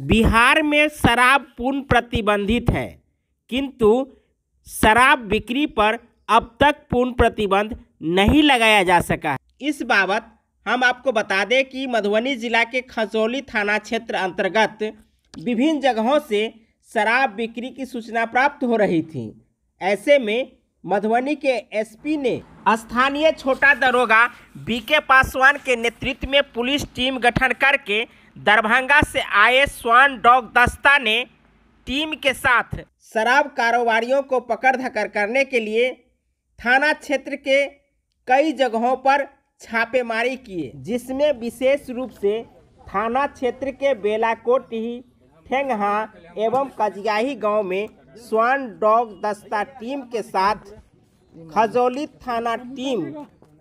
बिहार में शराब पूर्ण प्रतिबंधित है किंतु शराब बिक्री पर अब तक पूर्ण प्रतिबंध नहीं लगाया जा सका इस बाबत हम आपको बता दें कि मधुबनी जिला के खजौली थाना क्षेत्र अंतर्गत विभिन्न जगहों से शराब बिक्री की सूचना प्राप्त हो रही थी ऐसे में मधुबनी के एसपी ने स्थानीय छोटा दरोगा बीके पासवान के नेतृत्व में पुलिस टीम गठन करके दरभंगा से आए स्वान डॉग दस्ता ने टीम के साथ शराब कारोबारियों को पकड़ धकर करने के लिए थाना क्षेत्र के कई जगहों पर छापेमारी किए जिसमें विशेष रूप से थाना क्षेत्र के ही ठेंगहा एवं कजियाही गांव में स्वान डॉग दस्ता टीम के साथ खजौली थाना टीम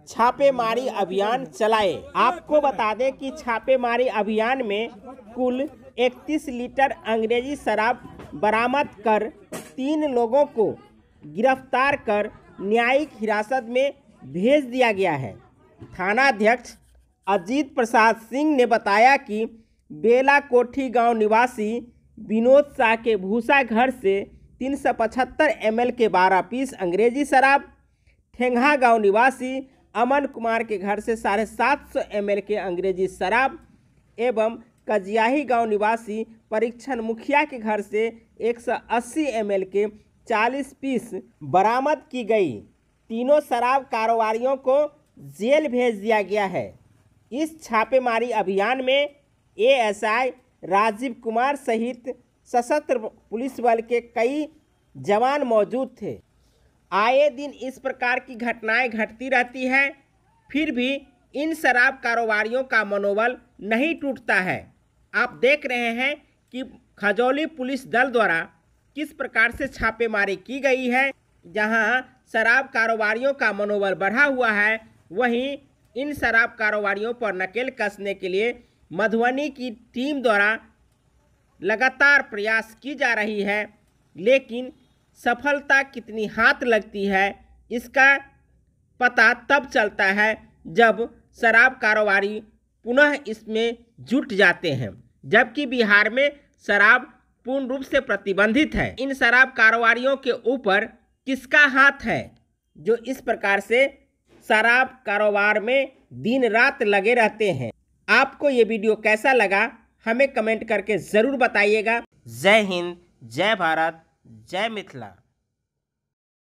छापेमारी अभियान चलाए आपको बता दें कि छापेमारी अभियान में कुल 31 लीटर अंग्रेजी शराब बरामद कर तीन लोगों को गिरफ्तार कर न्यायिक हिरासत में भेज दिया गया है थानाध्यक्ष अजीत प्रसाद सिंह ने बताया कि बेला कोठी गांव निवासी विनोद शाह के भूसा घर से तीन सौ पचहत्तर एम के बारह पीस अंग्रेजी शराब ठेंघा गांव निवासी अमन कुमार के घर से साढ़े सात सौ एम के अंग्रेजी शराब एवं कजियाही गांव निवासी परीक्षण मुखिया के घर से 180 एमएल के 40 पीस बरामद की गई तीनों शराब कारोबारियों को जेल भेज दिया गया है इस छापेमारी अभियान में एएसआई राजीव कुमार सहित सशस्त्र पुलिस बल के कई जवान मौजूद थे आए दिन इस प्रकार की घटनाएं घटती रहती हैं फिर भी इन शराब कारोबारियों का मनोबल नहीं टूटता है आप देख रहे हैं कि खजौली पुलिस दल द्वारा किस प्रकार से छापेमारी की गई है जहां शराब कारोबारियों का मनोबल बढ़ा हुआ है वहीं इन शराब कारोबारियों पर नकेल कसने के लिए मधुबनी की टीम द्वारा लगातार प्रयास की जा रही है लेकिन सफलता कितनी हाथ लगती है इसका पता तब चलता है जब शराब कारोबारी पुनः इसमें जुट जाते हैं जबकि बिहार में शराब पूर्ण रूप से प्रतिबंधित है इन शराब कारोबारियों के ऊपर किसका हाथ है जो इस प्रकार से शराब कारोबार में दिन रात लगे रहते हैं आपको ये वीडियो कैसा लगा हमें कमेंट करके ज़रूर बताइएगा जय हिंद जय भारत जय मिथिला